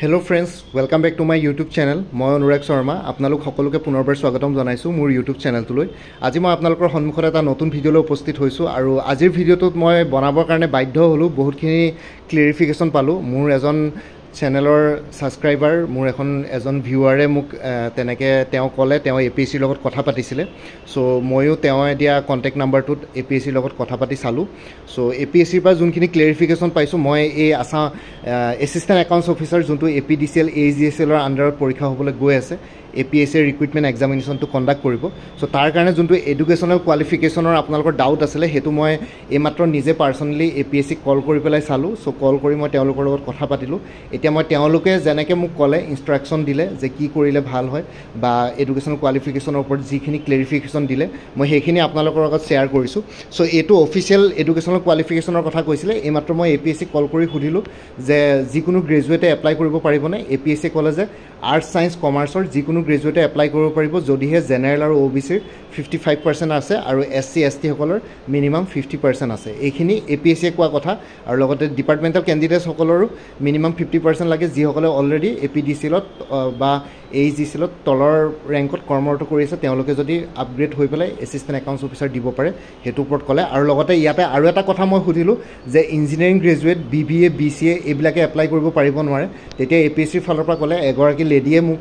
hello' friends welcome back to my YouTube channel মই অনুৰাগ শৰ্মা আপোনালোক সকলোকে পুনৰবাৰ স্বাগতম জনাইছোঁ মোৰ ইউটিউব চেনেলটোলৈ আজি মই আপোনালোকৰ সন্মুখত এটা নতুন ভিডিঅ'লৈ উপস্থিত হৈছোঁ আৰু আজিৰ ভিডিঅ'টোত মই বনাবৰ কাৰণে বাধ্য হ'লোঁ বহুতখিনি ক্লেৰিফিকেশ্যন পালোঁ মোৰ এজন চেনেলৰ ছাবস্ক্ৰাইবাৰ মোৰ এখন এজন ভিউৱাৰে মোক তেনেকৈ তেওঁ ক'লে তেওঁ এ পি এছ চিৰ লগত কথা পাতিছিলে চ' ময়ো তেওঁ এতিয়া কণ্টেক্ট নাম্বাৰটোত এ পি এছ চিৰ লগত কথা পাতি চালোঁ চ' এ পি এছ চিৰ পৰা যোনখিনি ক্লেৰিফিকেশ্যন পাইছোঁ মই এই আছাম এছিষ্টেণ্ট একাউণ্টছ অফিচাৰ যোনটো A P D C L A G S এলৰ আণ্ডাৰত পৰীক্ষা হ'বলৈ গৈ আছে এ পি এছ চিৰ ৰিক্ৰুইটমেণ্ট এক্সামিনেশ্যনটো কণ্ডাক্ট কৰিব চ' তাৰ কাৰণে যোনটো এডুকেশ্যনেল কোৱালিফিকেশ্যনৰ আপোনালোকৰ ডাউট আছিলে সেইটো মই এইমাত্ৰ নিজে পাৰ্চনেলি এ পি এছ চিক কল কৰি পেলাই চালোঁ চ' কল কৰি মই তেওঁলোকৰ লগত কথা পাতিলোঁ এতিয়া মই তেওঁলোকে যেনেকৈ মোক ক'লে ইনষ্ট্ৰাকশ্যন দিলে যে কি কৰিলে ভাল হয় বা এডুকেশ্যনেল কোৱালিফিকেশ্যনৰ ওপৰত যিখিনি ক্লেৰিফিকেশ্যন দিলে মই সেইখিনি আপোনালোকৰ লগত শ্বেয়াৰ কৰিছোঁ চ' এইটো অফিচিয়েল এডুকেশ্যনেল কোৱালিফিকেশ্যনৰ কথা কৈছিলে এইমাত্ৰ মই এ পি এছ চিক কল কৰি সুধিলোঁ যে যিকোনো গ্ৰেজুৱেটে এপ্লাই কৰিব পাৰিবনে এ পি এছ চি ক'লে যে আৰ্টছ ছায়েঞ্চ কমাৰ্চৰ যিকোনো গ্ৰেজুৱেটে এপ্লাই কৰিব পাৰিব যদিহে জেনেৰেল আৰু অ' বি চিৰ ফিফটি ফাইভ পাৰ্চেণ্ট আছে আৰু এছ চি এছ টিসকলৰ মিনিমাম ফিফটি পাৰ্চেণ্ট আছে এইখিনি এ পি এছ চিয়ে কোৱা কথা আৰু লগতে ডিপাৰ্টমেণ্টেল কেণ্ডিডেটসকলৰো মিনিমাম ফিফটি পাৰ্চেণ্ট লাগে যিসকলে অলৰেডি এ পি ডি চিলত বা এইচ ডি চিলত তলৰ ৰেংকত কৰ্মৰত কৰি আছে তেওঁলোকে যদি আপগ্ৰেড হৈ পেলাই এছিষ্টেণ্ট একাউণ্টছ অফিচাৰ দিব পাৰে সেইটো ওপৰত ক'লে আৰু লগতে ইয়াতে আৰু এটা কথা মই সুধিলোঁ যে engineering graduate B B A B C A এইবিলাকে এপ্লাই কৰিব পাৰিব নোৱাৰে তেতিয়া এ পি এছ চিৰ ফালৰ পৰা ক'লে এগৰাকী লেডিয়ে মোক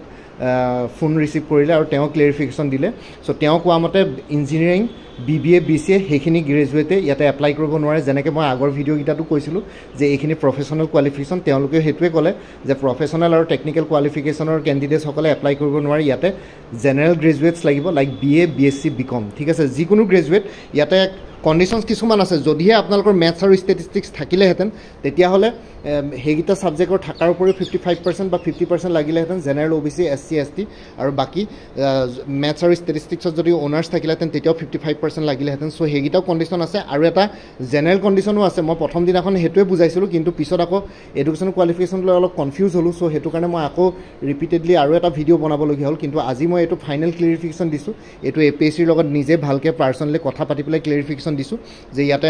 ফোন ৰিচিভ কৰিলে আৰু তেওঁ ক্লেৰিফিকেশ্যন দিলে চ' তেওঁ কোৱা মতে engineering B B A B C A সেইখিনি গ্ৰেজুৱেটে ইয়াতে এপ্লাই কৰিব নোৱাৰে যেনেকৈ মই আগৰ ভিডিঅ'কেইটাতো কৈছিলোঁ যে এইখিনি প্ৰফেশ্যনেল কোৱালিফিকেশ্যন তেওঁলোকেও সেইটোৱে ক'লে যে প্ৰফেশ্যনেল আৰু টেকনিকেল কোৱালিফিকেশ্যনৰ কেণ্ডিডেটসকলে এপ্লাই কৰিব নোৱাৰে ইয়াতে জেনেৰেল গ্ৰেজুৱেটছ লাগিব like B A B S C B com ঠিক আছে যিকোনো গ্ৰেজুৱেট ইয়াতে কণ্ডিশ্যনছ কিছুমান আছে যদিহে আপোনালোকৰ মেথছ আৰু ষ্টেটিষ্টিক্স থাকিলেহেঁতেন তেতিয়াহ'লে সেইকেইটা ছাবজেক্টৰ থকাৰ উপৰিও ফিফটি ফাইভ পাৰ্চেণ্ট বা ফিফটি পাৰ্চেণ্ট লাগিলেহেঁতেন general O' B C S C S T আৰু বাকী মেথছ আৰু ষ্টেটিষ্টিক্সত যদি অনাৰ্ছ থাকিলেহেঁতেন তেতিয়াও ফিফটি ফাইভ পাৰ্চেণ্ট লাগিলেহেঁতেন চ' সেইকেইটাও কণ্ডিশ্যন আছে আৰু এটা জেনেৰেল কণ্ডিশ্যনো আছে মই প্ৰথম দিনাখন সেইটোৱে বুজাইছিলোঁ কিন্তু পিছত আকৌ এডুকেশ্যন কোৱালিফিকেশ্যনলৈ অলপ কনফিউজ হ'লোঁ চ' সেইটো কাৰণে মই আকৌ ৰিপিটেডলি আৰু এটা ভিডিঅ' বনাবলগীয়া হ'ল কিন্তু আজি মই এইটো ফাইনেল ক্লেৰিফিকেশ্যন দিছোঁ এইটো এ পি এছ চিৰ লগত নিজে ভালকৈ পাৰ্চনেলি কথা পাতি পেলাই ক্লিয়াৰিফিকেশ্যন ক্লেৰিফিকেশ্যন দিছোঁ যে ইয়াতে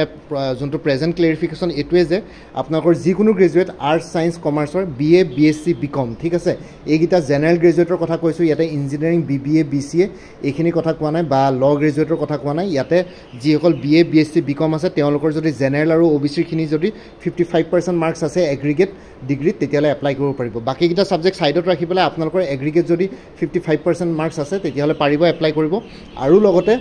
যোনটো প্ৰেজেণ্ট ক্লেৰিফিকেশ্যন এইটোৱে যে আপোনালোকৰ যিকোনো গ্ৰেজুৱেট আৰ্টছ ছায়েঞ্চ কমাৰ্চৰ B A B S C B com ঠিক আছে এইকেইটা জেনেৰেল গ্ৰেজুৱেটৰ কথা কৈছোঁ ইয়াতে engineering B B A B C A এইখিনি কথা কোৱা নাই বা ল গ্ৰেজুৱেটৰ কথা কোৱা নাই ইয়াতে যিসকল B A B S C B com আছে তেওঁলোকৰ যদি জেনেৰেল আৰু অ' বি চিখিনি যদি ফিফটি ফাইভ পাৰ্চেণ্ট মাৰ্কছ আছে এগ্ৰিগেট ডিগ্ৰীত তেতিয়াহ'লে এপ্লাই কৰিব পাৰিব বাকীকেইটা ছাবজেক্ট ছাইডত ৰাখি পেলাই আপোনালোকৰ এগ্ৰিগেট যদি ফিফটি ফাইভ পাৰ্চেণ্ট মাৰ্কছ আছে তেতিয়াহ'লে পাৰিব এপ্লাই কৰিব আৰু লগতে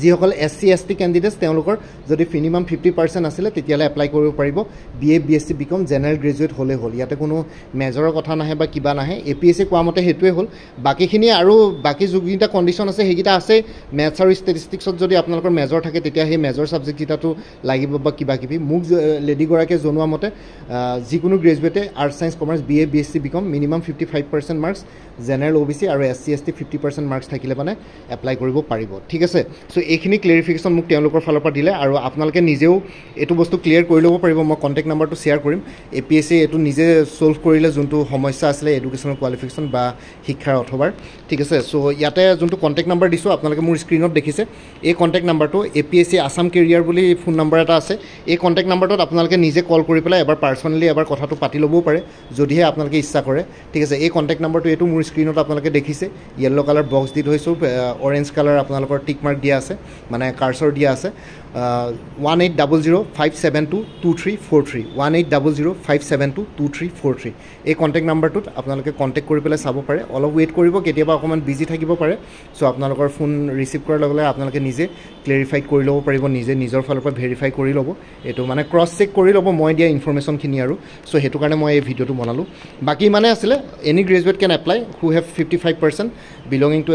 যিসকল S C S T candidates তেওঁলোকৰ যদি মিনিমাম ফিফটি পাৰ্চেণ্ট আছিলে তেতিয়াহ'লে এপ্লাই কৰিব পাৰিব B A B S C B com general graduate হ'লেই হ'ল ইয়াতে কোনো মেজৰৰ কথা নাহে বা কিবা নাহে এ পি এছ চি কোৱা মতে সেইটোৱে হ'ল বাকীখিনি আৰু বাকী যোনকেইটা কণ্ডিশ্যন আছে সেইকেইটা আছেই মেথছ আৰু ষ্টেটিষ্টিক্সত যদি আপোনালোকৰ মেজৰ থাকে তেতিয়া সেই মেজৰ ছাবজেক্টকেইটাতো লাগিব বা কিবা কিবি মোক লেডিগৰাকীয়ে জনোৱা মতে যিকোনো গ্ৰেজুৱেটে arts science commerce B A B S C B com minimum fifty five percent marks general O' B C আৰু S C S T fifty percent marks থাকিলে মানে এপ্লাই কৰিব পাৰিব ঠিক আছে চ' এইখিনি ক্লেৰিফিকেশ্যন মোক তেওঁলোকৰ ফালৰ পৰা দিলে আৰু আপোনালোকে নিজেও এইটো বস্তু ক্লিয়াৰ কৰি ল'ব পাৰিব মই কণ্টেক্ট নাম্বাৰটো শ্বেয়াৰ কৰিম এ পি এছ চি এইটো নিজে ছল্ভ কৰিলে যোনটো সমস্যা আছিলে এডুকেশ্যনৰ কোৱালিফিকেশ্যন বা শিক্ষাৰ অথবাৰ ঠিক আছে চ' ইয়াতে যোনটো কণ্টেক্ট নাম্বাৰ দিছোঁ আপোনালোকে মোৰ স্ক্ৰীণত দেখিছে এই কণ্টেক্ট নাম্বাৰটো A P S C Assam career বুলি ফোন নাম্বাৰ এটা আছে এই কণ্টেক্ট নাম্বাৰটোত আপোনালোকে নিজে কল কৰি পেলাই এবাৰ পাৰ্চনেলি এবাৰ কথাটো পাতি ল'বও পাৰে যদিহে আপোনালোকে ইচ্ছা কৰে ঠিক আছে এই কণ্টেক্ট নাম্বাৰটো এইটো মোৰ মোৰ স্ক্ৰীনত আপোনালোকে দেখিছে য়েল্ল' কালাৰ বক্স দি থৈছোঁ অৰেঞ্জ কালাৰ আপোনালোকৰ টিক মাৰ্ক দিয়া আছে মানে কাৰ্চৰ দিয়া আছে one eight double zero' five seven two two three four three one eight double zero' five seven two two three four three এই কণ্টেক্ট নাম্বাৰটোত আপোনালোকে কণ্টেক্ট কৰি পেলাই চাব পাৰে অলপ ৱেইট কৰিব কেতিয়াবা অকণমান বিজি থাকিব পাৰে চ' আপোনালোকৰ ফোন ৰিচিভ কৰাৰ লগে লগে আপোনালোকে নিজে ক্লেৰিফাই কৰি ল'ব পাৰিব নিজে নিজৰ ফালৰ পৰা ভেৰিফাই কৰি ল'ব এইটো মানে ক্ৰছ চেক কৰি ল'ব মই দিয়া ইনফৰ্মেশ্যনখিনি আৰু চ' সেইটো কাৰণে মই এই ভিডিঅ'টো বনালোঁ বাকী ইমানে আছিলে any graduate can apply who have fifty five percent belonging to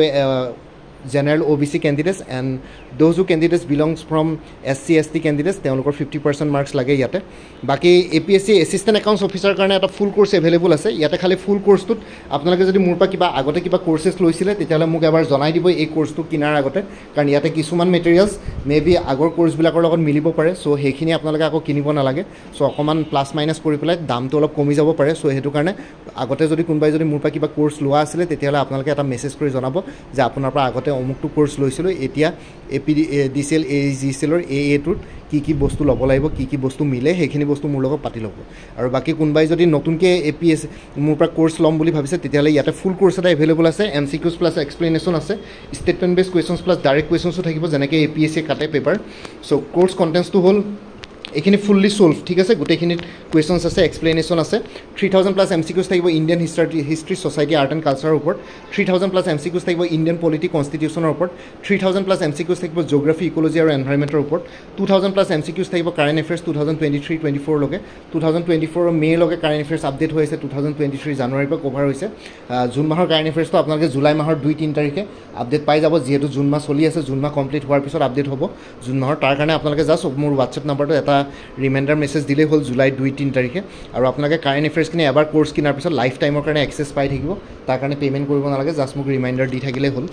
general OBC candidates and those who candidates belongs from SC ST candidates they only 50 percent marks lage yate baki APSC assistant accounts officer karne eta full course available ase yate khali full course tut apnalage jodi murpa kiba agote kiba courses loisile tetale muk ebar janai dibo ei course tu kinar agote karon yate kisuman materials maybe agor course bilakor logot milibo pare so hekhini apnalage ako kinibo na lage so akoman plus minus kori pelai dam tu olop komi jabo pare so hetu karone agote jodi kunbai jodi murpa kiba course lua asile tetale apnalage eta message kori janabo je apunar pra agote আগতে অমুকটো course লৈছিলোঁ এতিয়া A P D A D C L A G C এলৰ এ এটোত কি কি বস্তু ল'ব লাগিব কি কি বস্তু মিলে সেইখিনি বস্তু মোৰ লগত পাতি ল'ব আৰু বাকী কোনোবাই যদি নতুনকৈ এ পি এছ মোৰ পৰা কোৰ্চ ল'ম বুলি ভাবিছে তেতিয়াহ'লে ইয়াতে ফুল কোৰ্চ এটা এভেইলেবল আছে M C Qs plus explanation আছে statement based questions plus direct কুৱেশ্যনছো থাকিব যেনেকৈ এ পি এছ চি কাটে পেপাৰ চ' কোৰ্চ কণ্টেণ্টছটো হ'ল এইখিনি ফুল্লি চল্ভ ঠিক আছে গোটেইখিনিত কুৱেশ্যনছ আছে এক্সপ্লেনেশ্যন আছে three thousand plus M C Qs থাকিব Indian history history society art and কালচাৰৰ ওপৰত three thousand plus M C Qs থাকিব ইণ্ডিয়ান পলিটি কনষ্টিটিউচনৰ ওপৰত three thousand plus M C Qs থাকিব জগ্ৰাফি ইকলজি আৰু এনভাইৰমেণ্টৰ ওপৰত two thousand plus M C Qs থাকিব current affairs two thousand twenty three twenty ফ'ৰলৈকে টু থাউজেণ্ড টুৱেণ্টি ফ'ৰৰ মেলৈকে কাৰেণ্ট এফেয়াৰ্ছ আপডেট হৈ আছে টু থাউজেণ্ড টুৱেণ্টি থ্ৰী জানুৱাৰীৰ পৰা কভাৰ হৈছে জুন মাহৰ কাৰেণ্ট এফেয়াৰ্ছটো আপোনালোকে জুলাই মাহৰ দুই তিনি তাৰিখে আপডেট পাই যাব যিহেতু জুন মাহ চলি আছে জুন মাহ কমপ্লিট হোৱাৰ পিছত আপডেট হ'ব জুন মাহৰ তাৰ কাৰণে আপোনালোকে জাষ্ট মোৰ হোৱাটছএপ নাম্বাৰটো এটা এটা ৰিমাইণ্ডাৰ মেছেজ দিলেই হ'ল জুলাই দুই তিনি তাৰিখে আৰু আপোনালোকে কাৰেণ্ট এফেয়াৰ্ছখিনি এবাৰ কৰ্চ কিনাৰ পিছত লাইফ টাইমৰ কাৰণে এক্সেছ পাই থাকিব তাৰ কাৰণে পে'মেণ্ট কৰিব নালাগে জাষ্ট মোক ৰিমাইণ্ডাৰ দি থাকিলেই হ'ল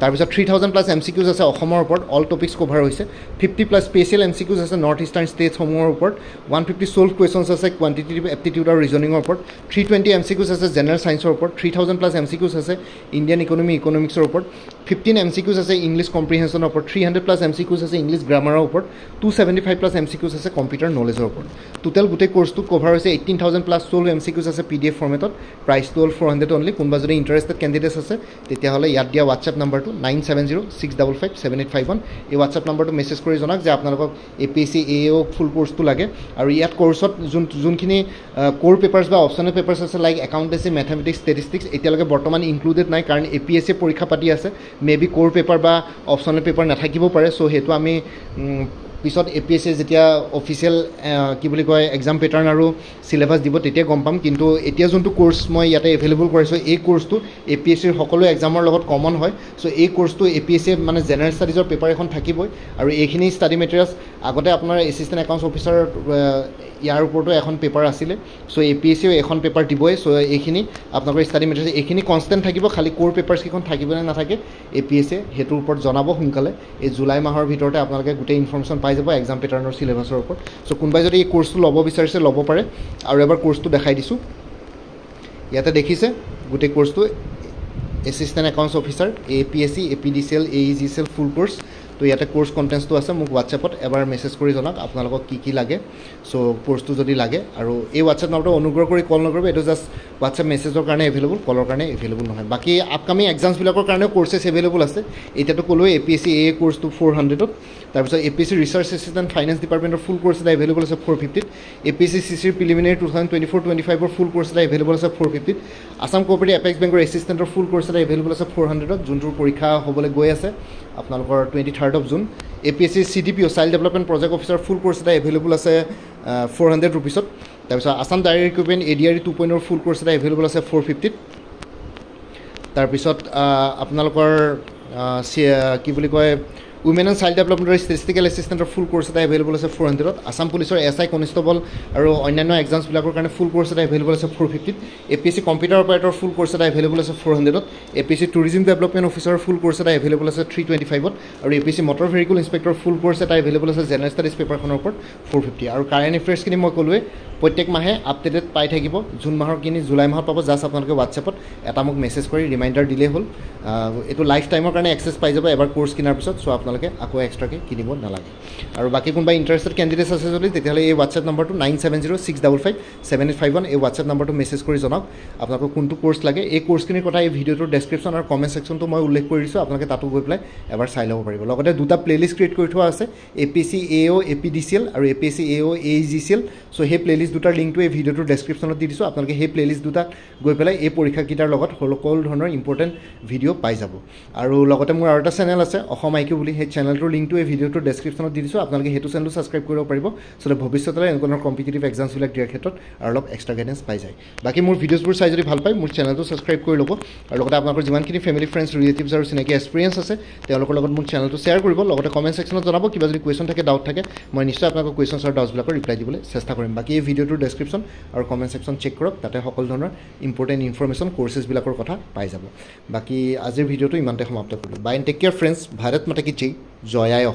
তাৰপিছত three thousand plus M C Qs আছে অসমৰ ওপৰত অল টপিক্স কভাৰ হৈছে fifty plus special M C Qs আছে নৰ্থ ইষ্টাৰ্ণ ষ্টেটসমূহৰ ওপৰত ওৱান ফিফটি চ'ল্ভ কুৱেশ্যনছ আছে কোৱান্টিটিভ এপ্টিটিউড আৰু ৰিজনিঙৰ ওপৰত three twenty M C Qs আছে জেনেৰেল ছায়েঞ্চৰ ওপৰত three thousand plus M C Qs আছে ইণ্ডিয়ান ইকনমি ইকনমিক্সৰ ওপৰত ফিফটিন এম চি কিউজ আছে ইংলিছ কম্প্ৰিহেনশ্যনৰ ওপৰত three hundred plus M C Qs আছে ইংলিছ গ্ৰামাৰৰ ওপৰত two seventy five plus M C Qs আছে কম্পিউটাৰ নলেজৰ ওপৰত টোটেল গোটেই ক'ৰ্চটো কভাৰ হৈছে eighteen thousand plus twelve M C Qs আছে পি ডি এফ ফৰ্মেটত price twelve four hundred only কোনোবা যদি ইণ্টাৰেষ্টেড কেণ্ডিডেট আছে তেতিয়াহ'লে ইয়াত দিয়া হোৱাটছএপ নম্বৰটো nine seven zero' six double five seven eight five one এই হোৱাটছএপ নম্বৰটো মেছেজ কৰি জনাওক যে আপোনালোকক এ পি চি এ অ' ফুল কোৰ্চটো লাগে আৰু ইয়াত কৰ্চত যোন যোনখিনি ক'ৰ পেপাৰছ বা অপশ্যনেল পেপাৰছ আছে লাইক একাউণ্টেঞ্চি মেথমেটিক্স ষ্টেটিষ্টিক্স এতিয়ালৈকে বৰ্তমান ইনক্লুডেড নাই কাৰণ এ পি এছ চি পৰীক্ষা পাতি আছে মে বি ক'ৰ পেপাৰ বা অপশ্যনেল পেপাৰ নাথাকিব পাৰে চ' সেইটো আমি পিছত এ পি এছ চিয়ে যেতিয়া অফিচিয়েল কি বুলি কয় এক্সাম পেটাৰ্ণ আৰু চিলেবাছ দিব তেতিয়া গম পাম কিন্তু এতিয়া যোনটো কোৰ্চ মই ইয়াতে এভেইলেবল কৰিছোঁ এই কোৰ্ছটো এ পি এছ চিৰ সকলো এক্সামৰ লগত কমন হয় চ' এই কোৰ্ছটো এ পি এছ চিয়ে মানে জেনেৰেল ষ্টাডিজৰ পেপাৰ এখন থাকিবই আৰু এইখিনি ষ্টাডি মেটেৰিয়েলছ আগতে আপোনাৰ এচিষ্টেণ্ট একাউণ্টছ অফিচাৰ ইয়াৰ ওপৰতো এখন পেপাৰ আছিলে চ' এ পি এছ চিও এখন পেপাৰ দিবই চ' এইখিনি আপোনালোকৰ ষ্টাডি মেটেৰিয়েলছ এইখিনি কনষ্টেণ্ট থাকিব খালি ক'ৰ থাকিব নে নাথাকে এ পি এছ চিয়ে সেইটোৰ ওপৰত জনাব সোনকালে এই জুলাই মাহৰ ভিতৰতে আপোনালোকে গোটেই ইনফৰ্মেশ্যন পাই সোমাই যাব এক্সাম পেটাৰ্ণৰ চিলেবাছৰ ওপৰত চ' কোনোবাই যদি এই কোৰ্চটো ল'ব বিচাৰিছে ল'ব পাৰে আৰু এবাৰ কোৰ্চটো দেখাই দিছোঁ ইয়াতে দেখিছে গোটেই কোৰ্চটো assistant accounts officer A P S C A P D C L A E G C L full course তো ইয়াতে কোৰ্স কন্টেন্টসটো আছে মোক হোৱাটছএপত এবাৰ মেছেজ কৰি জনাক আপোনালোক কি কি লাগে চ' কোৰ্সটো যদি লাগে আৰু এই হোৱাটছএপ নম্বৰটো অনুগ্ৰহ কৰি কল নকৰিব এইটো জাষ্ট হোৱাটছএপ মেছেজৰ কাৰণে এভেইলেবল কলৰ কাৰণে এভেইলেবল নহয় বাকী আপকামিং এক্সামছ বিলাকৰ কাৰণে কোৰ্সেছ এভেলেবল আছে এটাটো কলো এপিএসসি এ কোৰ্সটো 400 ত তাৰ পিছত চি ৰিচাৰ্চ এছিষ্টেণ্ট ফাইনেন্স ডিপাৰ্টমেণ্টৰ ফুল কোৰ্স এটা এভেইলেবল আছে ফ'ৰ ফিফটিত এ পি চি চি 450 ত এপিএসসি টুৱেণ্টি ফ'ৰ টুৱেণ্টি ফাইভৰ ফুল কোৰ্স এটা এভেলেবল আছে ফ'ৰ ফিফটিত আছাম কোঅপাৰেটিভ এপেক্স বেংকৰ অ্যাসিস্ট্যান্টৰ ফুল কোৰ্স এটা এভেলেবল আছে ফ'ৰ হাণ্ড্ৰেডত যোনটো পৰীক্ষা হবলৈ গৈ আছে আপোনালোকৰ twenty 23 third of June A P S C C D P O' child development project officer full course এটা এভেইলেবল আছে ফ'ৰ হাণ্ড্ৰেড ৰুপিছত তাৰপিছত Assam dairy equipment A D R two পইণ্টৰ ফুল কোৰ্চ এটা এভেইলেবল আছে ফ'ৰ ফিফটিত তাৰপিছত আপোনালোকৰ কি বুলি কয় women and child development statistical এছিষ্টেণ্টৰ ফুল কৰ্চ এটা এভেইলেবল আছে ফ'ৰ হাণ্ড্ৰেডত আছাম পুলিচৰ এছ আই কনষ্টেবল আৰু অন্যান্য এক্সামছবিলাকৰ কাৰণে ফুল কোৰ্চ এটা এভেইলেবল আছে ফ'ৰ ফিফটিত A P S C computer operator full course এটা এভেইলেবল আছে ফ'ৰ হাণ্ড্ৰেডত A P C tourism development officer full course এটা এভেইলেবল আছে থ্ৰী টুৱেণ্টি ফাইভত আৰু A P C motor vehicle inspector full course এটা এভেইলেবল আছে জেনেৰেল ষ্টাডিজ পেপাৰখনৰ ওপৰত ফ'ৰ ফিফটি আৰু কাৰেণ্ট এফেয়াৰ্ছখিনি মই ক'লোৱে প্ৰত্যেক মাহে আপডেটেড পাই থাকিব জুন মাহৰ কিনি জুলাই মাহত পাব জাষ্ট আপোনালোকে হোৱাটছএপত এটা মোক মেছেজ কৰি ৰিমাইণ্ডাৰ দিলেই হ'ল এইটো লাইফ টাইমৰ কাৰণে এক্সেছ পাই যাব এবাৰ কৰ্চ কিনাৰ পিছত চ' আপোনালোকে আপোনালোকে আকৌ এক্সট্ৰাকৈ কিনিব নালাগে আৰু বাকী কোনোবা ইণ্টাৰেষ্টেড কেণ্ডিডেটছ আছে যদি তেতিয়াহ'লে এই হোৱাটছএপ নম্বৰটো nine seven zero' six double five seven eight five one এই হোৱাটছএপ নম্বৰটো মেছেজ কৰি জনাওক আপোনালোকৰ কোনটো কোৰ্ছ লাগে এই কোৰ্ছখিনিৰ কথা এই ভিডিঅ'টোৰ ডেছক্ৰিপশ্যন আৰু কমেণ্ট ছেকশ্যনটো মই উল্লেখ কৰি দিছোঁ আপোনালোকে তাতো গৈ পেলাই এবাৰ চাই ল'ব পাৰিব লগতে দুটা প্লে'লিষ্ট ক্ৰিয়েট কৰি থোৱা আছে A P C A O' A P D C L আৰু A P C A O' A G C L so' সেই প্লে'লিষ্ট দুটাৰ লিংকটো এই ভিডিঅ'টোৰ ডেছক্ৰিপশ্যনত দি দিছোঁ আপোনালোকে সেই প্লে'লিষ্ট দুটা গৈ পেলাই এই পৰীক্ষাকেইটাৰ লগত সকলো ধৰণৰ ইম্পৰ্টেণ্ট ভিডিঅ' পাই যাব আৰু লগতে মোৰ আৰু এটা চেনেল আছে অসম আইকিউ বুলি সেই চেনেলটোৰ লিংকটো এই ভিডিঅ'টোৰ ডেছক্ৰিপশ্যনত দি দিছোঁ আপোনালোকে সেইটো চেনেলটো ছাবস্ক্ৰাইব কৰিব পাৰিব চ' দে ভৱিষ্যতলৈ এনেকুৱা ধৰণৰ কম্পিটেটিভ এক্সামছবিলাক দিয়াৰ ক্ষেত্ৰত আৰু অলপ এক্সট্ৰা গাইডেঞ্চ পাই যায় বাকী মোৰ ভিডিঅ'বোৰ চাই যদি ভাল পায় মোৰ চেনেলটো ছাবস্ক্ৰাইব কৰি ল'ব আৰু লগতে আপোনালোকৰ যিমানখিনি ফেমিলি ফ্ৰেণ্ডছ ৰিলেটিভছ আৰু চিনাকি এক্সপিৰিয়েঞ্চ আছে তেওঁলোকৰ লগত মোৰ চেনেলটো শ্বেয়াৰ কৰিব লগতে কমেণ্ট ছেকশ্যনত জনাব কিবা যদি কুৱেশ্যন থাকে ডাউট থাকে মই নিশ্চয় আপোনালোকৰ কুৱেশ্যনছ আৰু ডাউটছবিলাকৰ ৰিপ্লাই দিবলৈ চেষ্টা কৰিম বাকী এই ভিডিঅ'টোৰ ডেছক্ৰিপশ্যন আৰু কমেণ্ট ছেকশ্যন চেক কৰক তাতে সকলো ধৰণৰ ইম্পৰ্টেণ্ট ইনফৰ্মেশ্যন কৰ্চেছবিলাকৰ কথা পাই যাব বাকী আজিৰ ভিডিঅ'টো ইমানতে সমাপ্ত কৰিলোঁ bye and take care friends Bharat মাতে কি চেই جای یا